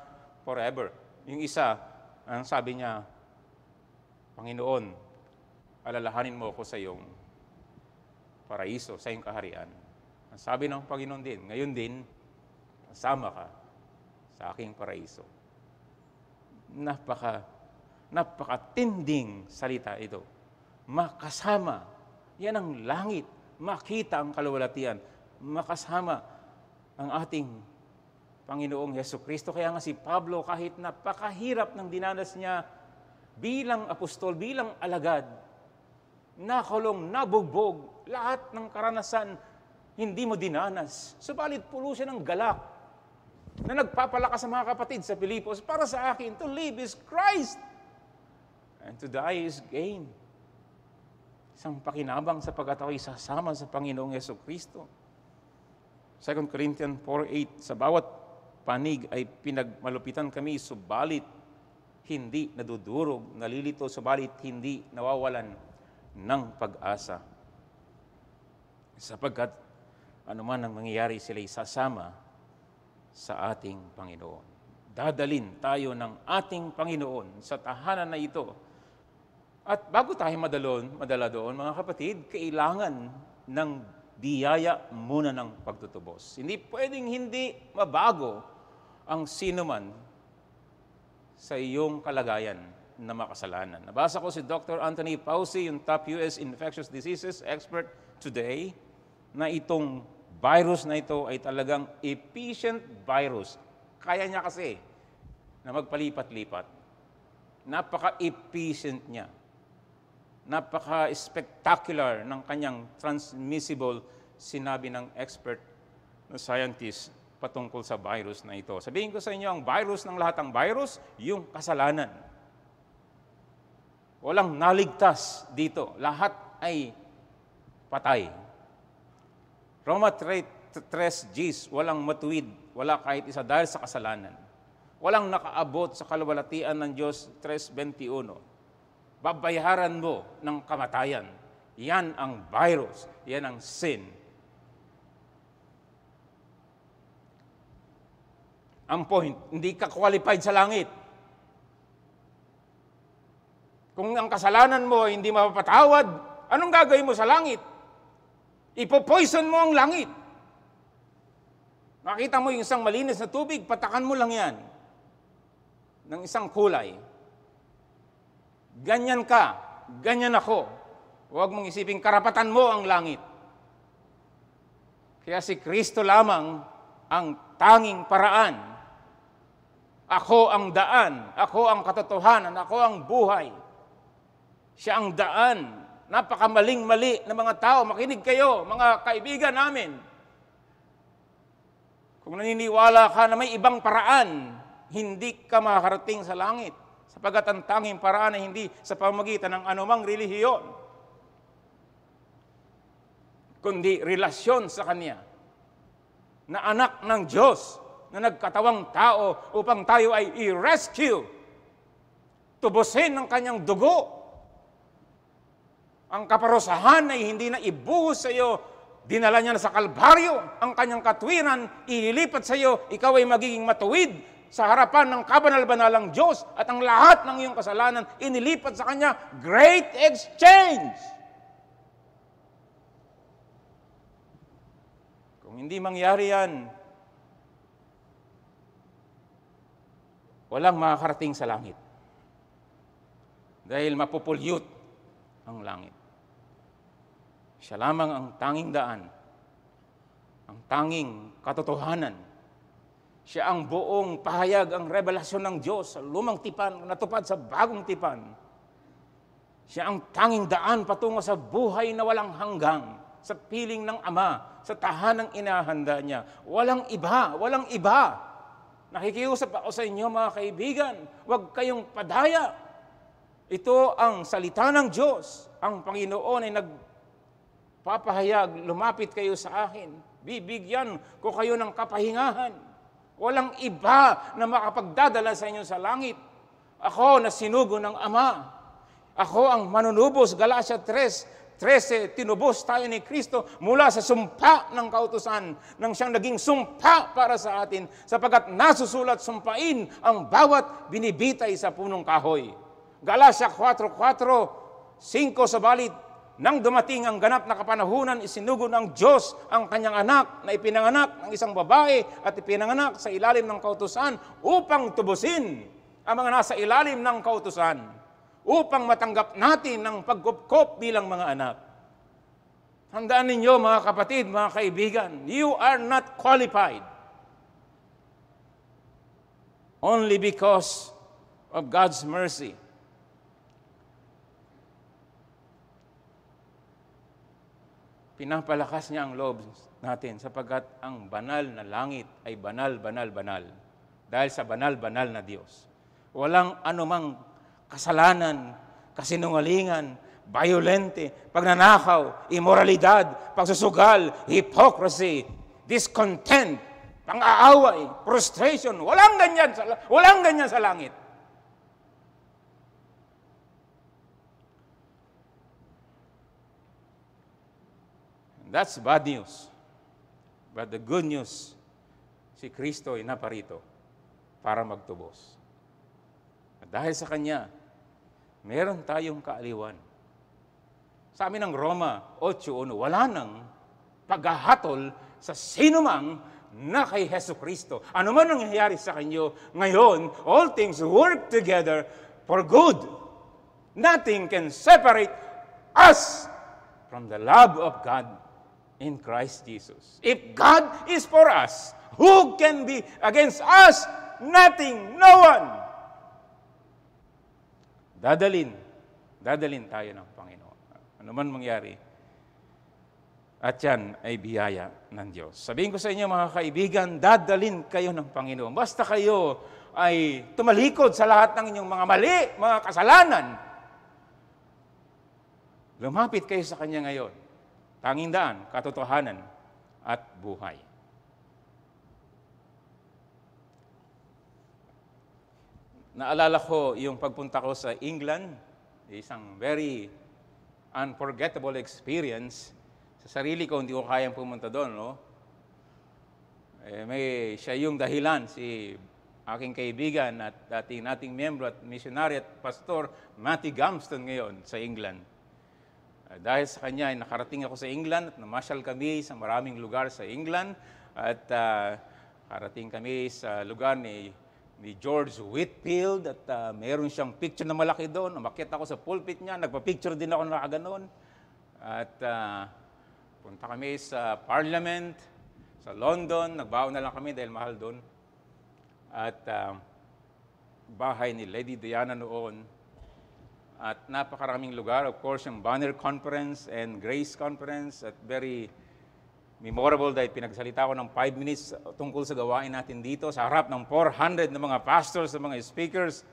forever. Yung isa, ang sabi niya, Panginoon, alalahanin mo ako sa iyong paraiso sa iyong kaharian. Ang sabi ng Panginoon din, ngayon din, kasama ka sa aking paraiso. Napaka, napakatinding salita ito. Makasama. Yan ang langit. Makita ang kalawalatian. Makasama ang ating Panginoong Heso Kristo. Kaya nga si Pablo, kahit napakahirap ng dinanas niya bilang apostol, bilang alagad, nakulong, nabugbog, lahat ng karanasan, hindi mo dinanas. Subalit, pulusin ng galak na nagpapalakas sa mga kapatid sa Pilipos. Para sa akin, to live is Christ. And to die is gain. Isang pakinabang sa sapagat ako'y sasama sa Panginoong Yeso Kristo. 2 Corinthians 4.8, sa bawat panig ay pinagmalupitan kami, subalit hindi nadudurog, nalilito, subalit hindi nawawalan ng pag-asa sapagkat anuman ang mangyayari sila sasama sa ating Panginoon. Dadalin tayo ng ating Panginoon sa tahanan na ito. At bago tayo madalon, madala doon, mga kapatid, kailangan ng biyaya muna ng pagtutubos. Hindi pwedeng hindi mabago ang sino man sa iyong kalagayan na makasalanan. Nabasa ko si Dr. Anthony Fauci, yung top US infectious diseases expert today, na itong virus na ito ay talagang efficient virus. Kaya niya kasi na magpalipat-lipat. Napaka-efficient niya. Napaka-spectacular ng kanyang transmissible sinabi ng expert na scientist patungkol sa virus na ito. Sabihin ko sa inyo, ang virus ng lahat ng virus, yung kasalanan. Walang naligtas dito. Lahat ay patay. Roma 3 Gs, walang matuwid, wala kahit isa dahil sa kasalanan. Walang nakaabot sa kalawalatian ng Diyos 3.21. Babayaran mo ng kamatayan. Yan ang virus. Yan ang sin. Ang point, hindi ka qualified sa langit. Kung ang kasalanan mo ay hindi mapapatawad, anong gagawin mo sa langit? Ipo-poison mo ang langit. Makita mo yung isang malinis na tubig, patakan mo lang yan ng isang kulay. Ganyan ka, ganyan ako. Huwag mong isipin, karapatan mo ang langit. Kaya si Kristo lamang ang tanging paraan. Ako ang daan, ako ang katotohanan, ako ang buhay. Siya ang daan napakamaling-mali na mga tao. Makinig kayo, mga kaibigan namin. Kung naniniwala ka na may ibang paraan, hindi ka makarating sa langit sapagat ang tanging paraan ay hindi sa pamagitan ng anumang relihiyon, kundi relasyon sa Kanya na anak ng Diyos na nagkatawang tao upang tayo ay i-rescue, tubusin ng kanyang dugo ang kaparosahan ay hindi na ibuhos sa iyo. Dinala niya na sa kalbaryo ang kanyang katwiran, ililipat sa iyo, ikaw ay magiging matuwid sa harapan ng kabanal-banalang Diyos at ang lahat ng iyong kasalanan inilipat sa Kanya. Great exchange! Kung hindi mangyari yan, walang makakarating sa langit dahil mapupulyot ang langit. Siya lamang ang tanging daan, ang tanging katotohanan. Siya ang buong pahayag, ang revelasyon ng Diyos sa lumang tipan, natupad sa bagong tipan. Siya ang tanging daan patungo sa buhay na walang hanggang, sa piling ng Ama, sa tahanang inahanda niya. Walang iba, walang iba. Nakikiusap ako sa inyo mga kaibigan, huwag kayong padaya. Ito ang salita ng Diyos. Ang Panginoon ay nag papahayag, lumapit kayo sa akin. Bibigyan ko kayo ng kapahingahan. Walang iba na makapagdadala sa inyo sa langit. Ako na sinugo ng Ama. Ako ang manunubos, Galatia 3, 13, tinubos tayo ni Kristo mula sa sumpa ng kautusan, nang siyang naging sumpa para sa atin, sapagkat nasusulat sumpain ang bawat binibitay sa punong kahoy. Galatia 4.4, 5 sa balit, nang dumating ang ganap na kapanahunan, isinugo ng Diyos ang kanyang anak na ipinanganak ng isang babae at ipinanganak sa ilalim ng kautusan upang tubusin ang mga nasa ilalim ng kautusan upang matanggap natin ng pagkupkop bilang mga anak. Handaan ninyo mga kapatid, mga kaibigan, you are not qualified only because of God's mercy pinapalakas niya ang loob natin sapagkat ang banal na langit ay banal, banal, banal. Dahil sa banal, banal na Diyos. Walang anumang kasalanan, kasinungalingan, violente, pagnanakaw, immoralidad, pagsusugal, hypocrisy, discontent, pang-aaway, frustration. Walang ganyan sa, walang ganyan sa langit. That's bad news. But the good news, si Kristo ay naparito para magtubos. At dahil sa Kanya, meron tayong kaaliwan. Sa amin ng Roma 8.1, wala nang paghahatol sa sinumang mang na kay Heso Kristo. Ano man ang nangyayari sa kanyo, ngayon, all things work together for good. Nothing can separate us from the love of God in Christ Jesus. If God is for us, who can be against us? Nothing, no one. Dadalin, dadalin tayo ng Panginoon. Ano man mangyari, at yan ay biyaya ng Diyos. Sabihin ko sa inyo mga kaibigan, dadalin kayo ng Panginoon. Basta kayo ay tumalikod sa lahat ng inyong mga mali, mga kasalanan. Lumapit kayo sa Kanya ngayon tangindan, katotohanan at buhay. Naalala ko yung pagpunta ko sa England, isang very unforgettable experience. Sa sarili ko, hindi ko kayang pumunta doon, no? Eh, may, siya yung dahilan, si aking kaibigan at dating nating membro at missionary at pastor, Matty Gamston ngayon sa England. Uh, dahil sa kanya ay nakarating ako sa England at namasyal kami sa maraming lugar sa England at uh, karating kami sa lugar ni ni George Whitfield at uh, meron siyang picture na malaki doon. Umakyat ako sa pulpit niya, nagpa-picture din ako na ganoon. At uh, punta kami sa Parliament, sa London, nagbaon na lang kami dahil mahal doon. At uh, bahay ni Lady Diana noon, at napakaraming lugar. Of course, yung Banner Conference and Grace Conference at very memorable dahil pinagsalita ko ng 5 minutes tungkol sa gawain natin dito sa harap ng 400 na mga pastors, na mga speakers.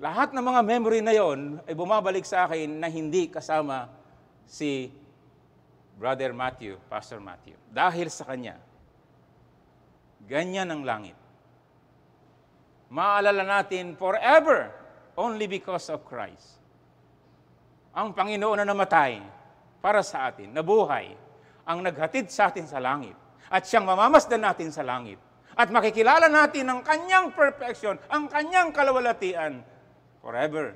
Lahat ng mga memory na yon ay bumabalik sa akin na hindi kasama si Brother Matthew, Pastor Matthew. Dahil sa kanya, ganyan ang langit. Maalala natin forever Only because of Christ. Ang Panginoon na namatay para sa atin, nabuhay, ang naghatid sa atin sa langit. At siyang mamamasdan natin sa langit. At makikilala natin ang kanyang perfection, ang kanyang kalawalatian forever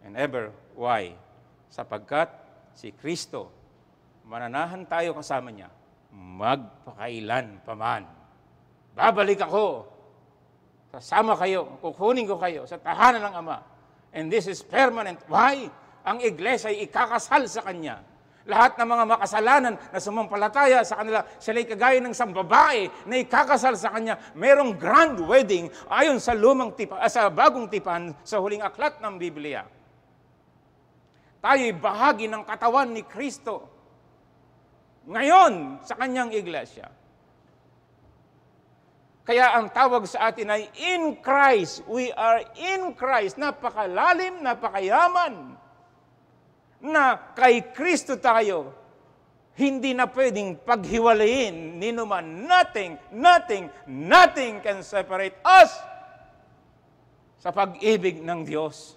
and ever. Why? Sapagkat si Kristo, mananahan tayo kasama niya, magpakailan paman. Babalik ako Kasama kayo, kukunin ko kayo sa tahanan ng Ama. And this is permanent. Why? Ang iglesia ay ikakasal sa Kanya. Lahat ng mga makasalanan na sumampalataya sa kanila, sila'y kagaya ng sambabae na ikakasal sa Kanya. Merong grand wedding ayon sa, lumang tipa, ah, sa bagong tipan sa huling aklat ng Biblia. Tayo'y bahagi ng katawan ni Kristo. Ngayon, sa kanyang iglesia. Kaya ang tawag sa atin ay in Christ. We are in Christ. Napakalalim, napakayaman na kay Kristo tayo. Hindi na pwedeng paghiwalayin ni naman. Nothing, nothing, nothing can separate us sa pag-ibig ng Diyos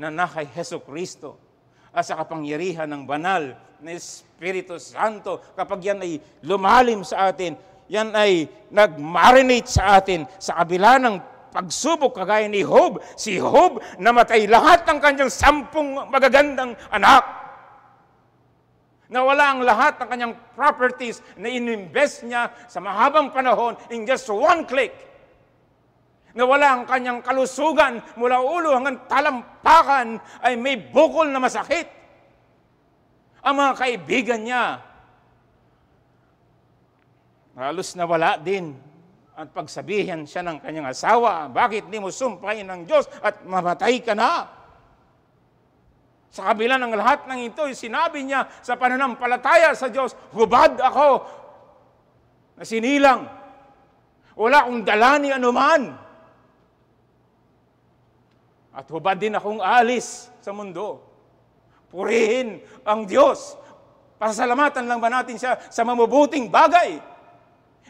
na nakay Heso Kristo at sa kapangyarihan ng banal na Espiritu Santo kapag yan ay lumalim sa atin yan ay nag-marinate sa atin sa kabila ng pagsubok kagaya ni Hob. Si Hob namatay lahat ng kanyang sampung magagandang anak. Nawala ang lahat ng kanyang properties na ininvest niya sa mahabang panahon in just one click. Nawala ang kanyang kalusugan mula ulo hanggang talampakan ay may bukol na masakit. Ang mga kaibigan niya, Halos nawala din at pagsabihan siya ng kanyang asawa, bakit di mo sumpahin ng Diyos at mamatay ka na? Sa kabila ng lahat ng ito, sinabi niya sa pananampalataya sa Diyos, hubad ako na sinilang. Wala akong dala ni anuman. At hubad din akong alis sa mundo. Purihin ang Diyos. Pasasalamatan lang ba natin siya sa mamubuting bagay?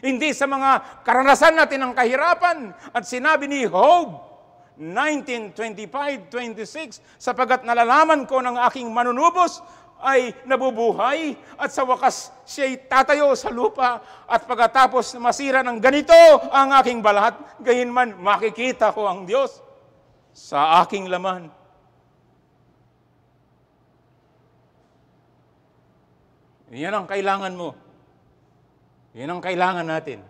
Hindi sa mga karanasan natin ng kahirapan. At sinabi ni Job, 1925-26, sapagat nalalaman ko ng aking manunubos, ay nabubuhay at sa wakas siya'y tatayo sa lupa at pagkatapos masira ng ganito ang aking balat, gayunman makikita ko ang Diyos sa aking laman. Yan ang kailangan mo. Yan ang kailangan natin.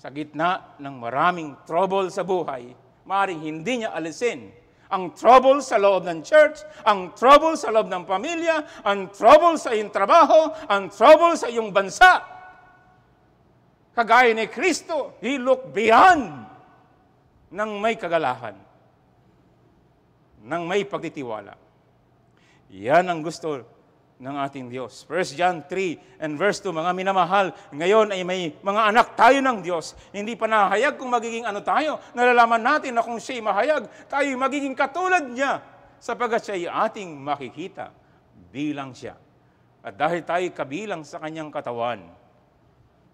Sa gitna ng maraming trouble sa buhay, maaaring hindi niya alisin ang trouble sa loob ng church, ang trouble sa loob ng pamilya, ang trouble sa iyong trabaho, ang trouble sa iyong bansa. Kagaya ni Kristo, He looked beyond ng may kagalahan, ng may pagtitiwala. Yan ang gusto ng ating Diyos. 1 John 3 and verse 2, mga minamahal, ngayon ay may mga anak tayo ng Diyos. Hindi pa nahayag kung magiging ano tayo. Nalalaman natin na kung siya'y mahayag, tayo magiging katulad niya sapagat siya'y ating makikita bilang siya. At dahil tayo kabilang sa kanyang katawan.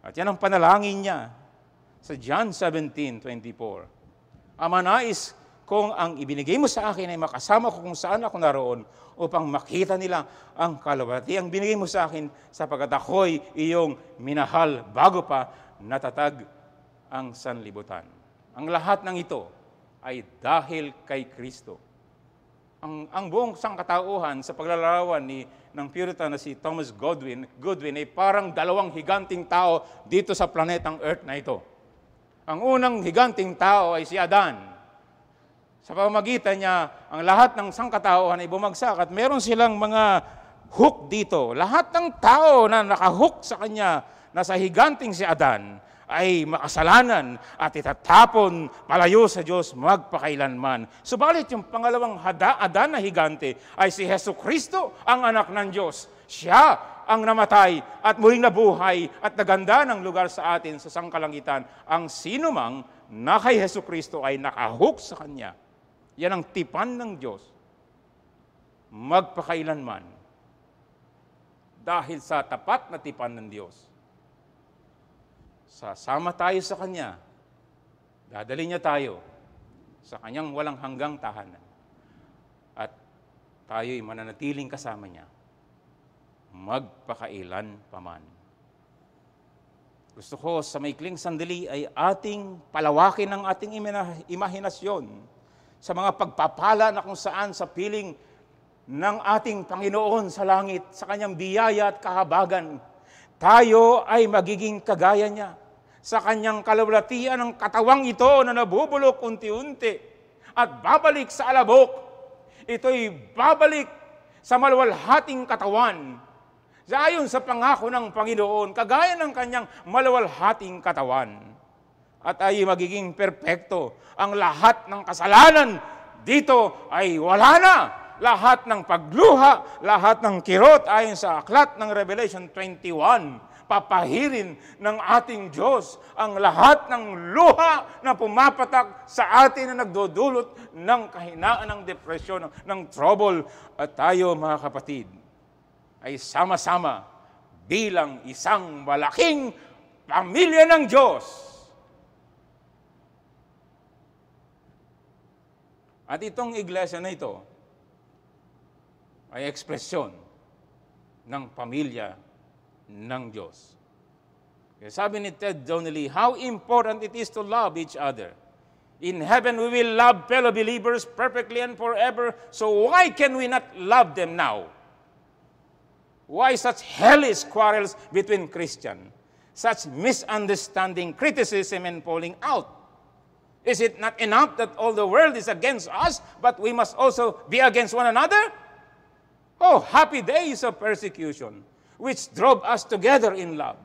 At yan ang panalangin niya sa John 17:24. Ama nais kung ang ibinigay mo sa akin ay makasama ko kung saan ako naroon upang makita nila ang kalabati ang binigay mo sa akin sapagkat ako'y iyong minahal bago pa natatag ang sanlibutan. Ang lahat ng ito ay dahil kay Kristo. Ang, ang buong sangkatauhan sa paglalarawan ni, ng Puritan na si Thomas Godwin, Goodwin ay parang dalawang higanting tao dito sa planetang Earth na ito. Ang unang higanting tao ay si Adan, sa pamagitan niya, ang lahat ng sangkatauhan ay bumagsak at meron silang mga hook dito. Lahat ng tao na nakahook sa kanya, na sa higanting si Adan, ay makasalanan at itatapon palayo sa Diyos magpakailanman. Subalit yung pangalawang hada, Adan na higante ay si Heso Kristo, ang anak ng Diyos. Siya ang namatay at muling nabuhay at naganda ng lugar sa atin sa sangkalangitan. Ang sinumang na kay Heso Kristo ay nakahook sa Kanya yan ang tipan ng Diyos. Magpakailanman. Dahil sa tapat na tipan ng Diyos. Sasama tayo sa Kanya. Dadali niya tayo sa Kanyang walang hanggang tahanan. At tayo'y mananatiling kasama niya. Magpakailan paman. Gusto ko sa maikling sandali ay ating palawakin ang ating imahinasyon sa mga pagpapala na kung saan sa piling ng ating Panginoon sa langit, sa kanyang biyaya at kahabagan, tayo ay magiging kagaya niya sa kanyang kalawlatian ng katawang ito na nabubulok unti-unti at babalik sa alabok. Ito'y babalik sa malawalhating katawan. Ayon sa pangako ng Panginoon, kagaya ng kanyang malawalhating katawan at ay magiging perpekto. Ang lahat ng kasalanan dito ay wala na. Lahat ng pagluha, lahat ng kirot ayon sa aklat ng Revelation 21 papahirin ng ating Diyos ang lahat ng luha na pumapatak sa atin na nagdudulot ng kahinaan, ng depresyon, ng trouble. At tayo mga kapatid ay sama-sama bilang isang malaking pamilya ng Diyos At itong iglesia na ito ay ekspresyon ng pamilya ng Diyos. Kaya sabi ni Ted Donnelly, how important it is to love each other. In heaven, we will love fellow believers perfectly and forever, so why can we not love them now? Why such hellish quarrels between Christian? Such misunderstanding, criticism, and falling out? Is it not enough that all the world is against us, but we must also be against one another? Oh, happy days of persecution, which drove us together in love,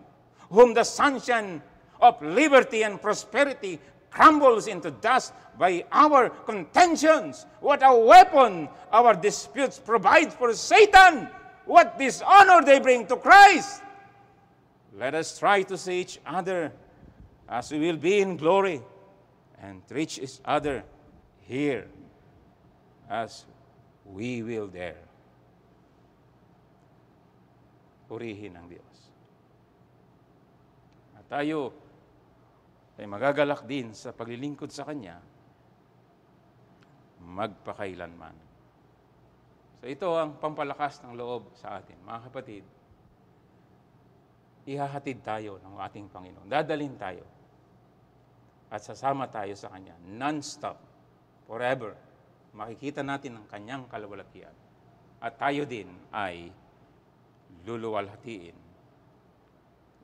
whom the sunshine of liberty and prosperity crumbles into dust by our contentions. What a weapon our disputes provide for Satan! What dishonor they bring to Christ! Let us try to see each other as we will be in glory. and reach each other here as we will there. Purihin ang Diyos. At tayo ay magagalak din sa paglilingkod sa Kanya magpakailanman. So ito ang pampalakas ng loob sa atin. Mga kapatid, ihahatid tayo ng ating Panginoon. Dadalin tayo at sasama tayo sa Kanya, non-stop, forever. Makikita natin ang Kanyang kalawalatian. At tayo din ay luluwalhatiin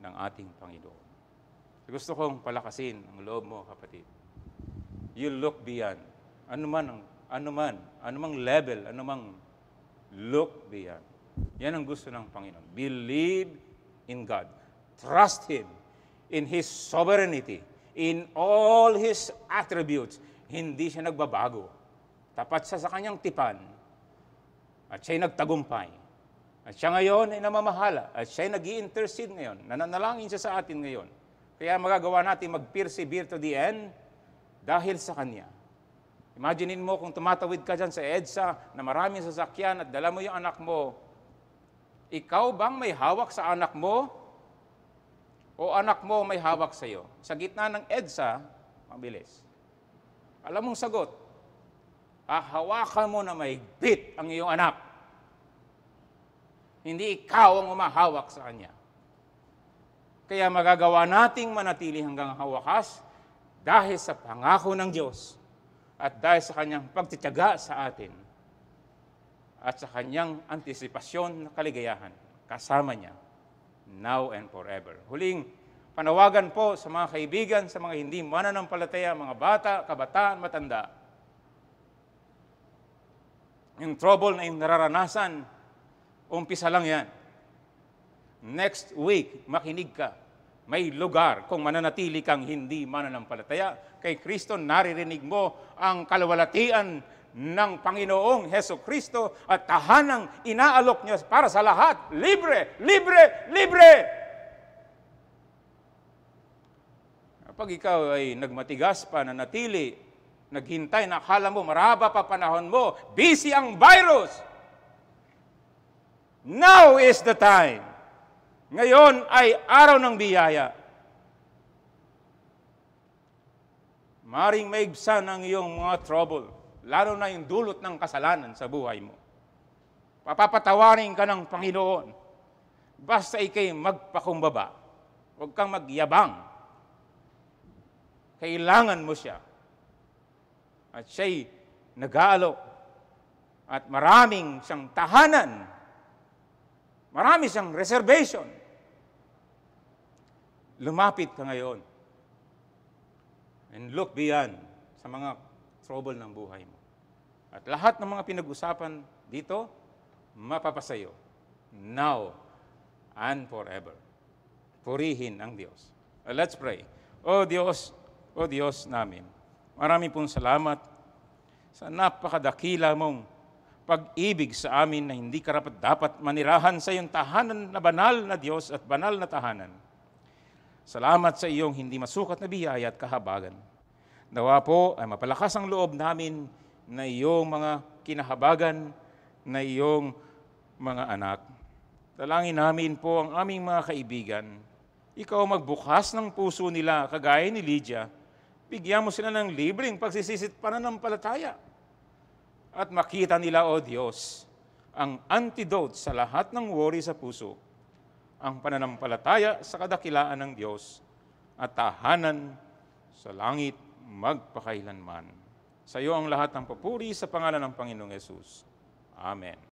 ng ating Panginoon. Gusto kong palakasin ang loob mo, kapatid. You look beyond. Ano man, ang, ano man, anumang level, anumang look beyond. Yan ang gusto ng Panginoon. Believe in God. Trust Him in His sovereignty in all His attributes. Hindi siya nagbabago. Tapat siya sa kanyang tipan. At siya'y nagtagumpay. At siya ngayon ay namamahala. At siya'y nag intercede ngayon. Nananalangin siya sa atin ngayon. Kaya magagawa natin mag-persevere to the end dahil sa Kanya. Imaginin mo kung tumatawid ka dyan sa EDSA na maraming sasakyan at dala mo yung anak mo. Ikaw bang may hawak sa anak mo? o anak mo may hawak sa iyo. Sa gitna ng EDSA, mabilis. Alam mong sagot, ahawakan mo na may bit ang iyong anak. Hindi ikaw ang umahawak sa kanya. Kaya magagawa nating manatili hanggang hawakas dahil sa pangako ng Diyos at dahil sa kanyang pagtitiyaga sa atin at sa kanyang antisipasyon na kaligayahan kasama niya now and forever. Huling panawagan po sa mga kaibigan, sa mga hindi mananampalataya, mga bata, kabataan, matanda. Yung trouble na yung nararanasan, umpisa lang yan. Next week, makinig ka. May lugar kung mananatili kang hindi mananampalataya. Kay Kristo, naririnig mo ang kalawalatian ng Panginoong Heso Kristo at tahanang inaalok niya para sa lahat. Libre! Libre! Libre! Kapag ikaw ay nagmatigas pa, nanatili, naghintay, na akala mo, maraba pa panahon mo, busy ang virus. Now is the time. Ngayon ay araw ng biyaya. Maring maibsan ang iyong mga trouble lalo na yung dulot ng kasalanan sa buhay mo. Papapatawarin ka ng Panginoon. Basta ikay magpakumbaba. Huwag kang magyabang. Kailangan mo siya. At siya'y nag aalo At maraming siyang tahanan. Marami siyang reservation. Lumapit ka ngayon. And look beyond sa mga trouble ng buhay mo. At lahat ng mga pinag-usapan dito, mapapasayo. Now and forever. Purihin ang Diyos. Uh, let's pray. O Diyos, O Diyos namin, marami pong salamat sa napakadakila mong pag-ibig sa amin na hindi karapat dapat manirahan sa iyong tahanan na banal na Diyos at banal na tahanan. Salamat sa iyong hindi masukat na biyaya at kahabagan. Nawa po ay mapalakas ang loob namin na iyong mga kinahabagan, na iyong mga anak. Dalangin namin po ang aming mga kaibigan. Ikaw magbukas ng puso nila, kagaya ni Lydia. Bigyan mo sila ng libreng pagsisisit pananampalataya. At makita nila, O Diyos, ang antidote sa lahat ng worry sa puso, ang pananampalataya sa kadakilaan ng Diyos at tahanan sa langit magpakailanman. Sa iyo ang lahat ng papuri sa pangalan ng Panginoong Yesus. Amen.